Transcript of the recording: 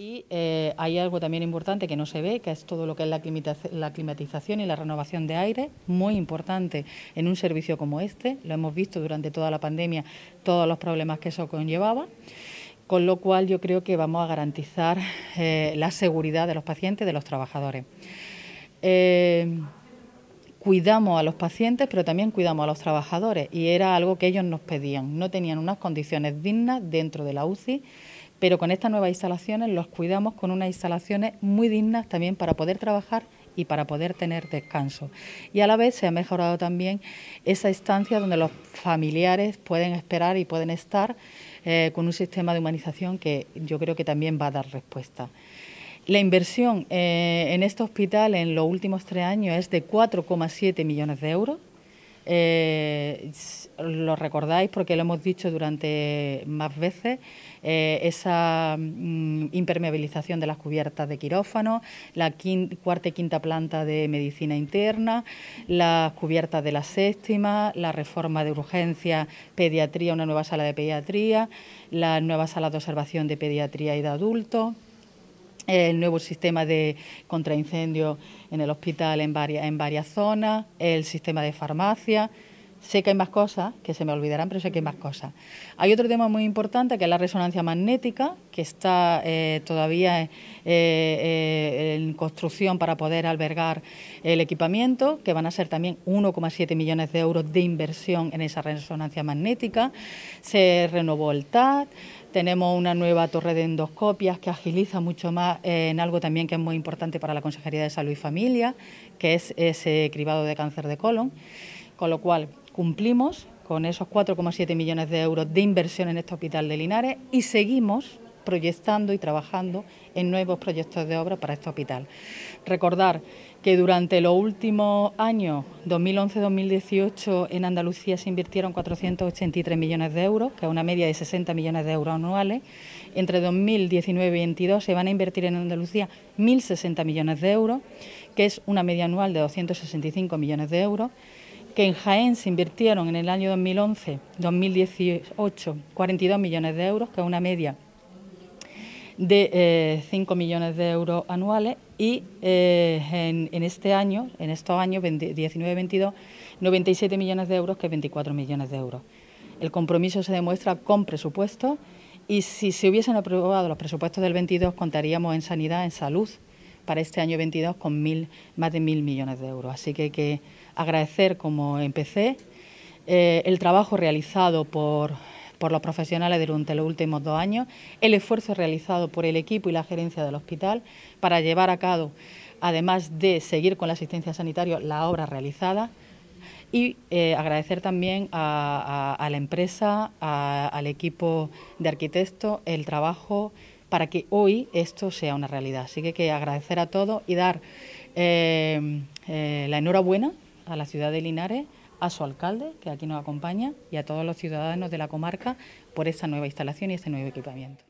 Y eh, hay algo también importante que no se ve, que es todo lo que es la, climatización y la renovación de aire, muy importante en un servicio como este. Lo hemos visto durante toda la pandemia, todos los problemas que eso conllevaba con lo cual yo creo que vamos a garantizar eh, la seguridad de los pacientes, de los trabajadores. Eh, cuidamos a los pacientes, pero también cuidamos a los trabajadores y era algo que ellos nos pedían. No tenían unas condiciones dignas dentro de la UCI pero con estas nuevas instalaciones los cuidamos con unas instalaciones muy dignas también para poder trabajar y para poder tener descanso. Y a la vez se ha mejorado también esa estancia donde los familiares pueden esperar y pueden estar eh, con un sistema de humanización que yo creo que también va a dar respuesta. La inversión eh, en este hospital en los últimos tres años es de 4,7 millones de euros eh, lo recordáis porque lo hemos dicho durante más veces, eh, esa mm, impermeabilización de las cubiertas de quirófano, la cuarta y quinta planta de medicina interna, las cubiertas de la séptima, la reforma de urgencia, pediatría, una nueva sala de pediatría, la nueva sala de observación de pediatría y de adultos el nuevo sistema de contraincendio en el hospital en varias, en varias zonas, el sistema de farmacia. Sé que hay más cosas, que se me olvidarán, pero sé que hay más cosas. Hay otro tema muy importante que es la resonancia magnética, que está eh, todavía eh, eh, en construcción para poder albergar el equipamiento, que van a ser también 1,7 millones de euros de inversión en esa resonancia magnética. Se renovó el TAT. Tenemos una nueva torre de endoscopias que agiliza mucho más en algo también que es muy importante para la Consejería de Salud y Familia, que es ese cribado de cáncer de colon. Con lo cual, Cumplimos con esos 4,7 millones de euros de inversión en este hospital de Linares y seguimos proyectando y trabajando en nuevos proyectos de obra para este hospital. Recordar que durante los últimos años, 2011-2018, en Andalucía se invirtieron 483 millones de euros, que es una media de 60 millones de euros anuales. Entre 2019 y 2022 se van a invertir en Andalucía 1.060 millones de euros, que es una media anual de 265 millones de euros que en Jaén se invirtieron en el año 2011-2018 42 millones de euros, que es una media de 5 eh, millones de euros anuales y eh, en, este año, en estos años 19-22, 97 millones de euros que es 24 millones de euros. El compromiso se demuestra con presupuestos y si se hubiesen aprobado los presupuestos del 22 contaríamos en sanidad, en salud, para este año 22 con mil, más de mil millones de euros. Así que hay que agradecer, como empecé, eh, el trabajo realizado por, los profesionales durante los últimos dos años, el esfuerzo realizado por el equipo y la gerencia del hospital para llevar a cabo, además de seguir con la asistencia sanitaria, la obra realizada. Y eh, agradecer también a, la empresa, al equipo de arquitecto, el trabajo para que hoy esto sea una realidad. Así que, que agradecer a todos y dar eh, eh, la enhorabuena a la ciudad de Linares, a su alcalde, que aquí nos acompaña, y a todos los ciudadanos de la comarca por esta nueva instalación y este nuevo equipamiento.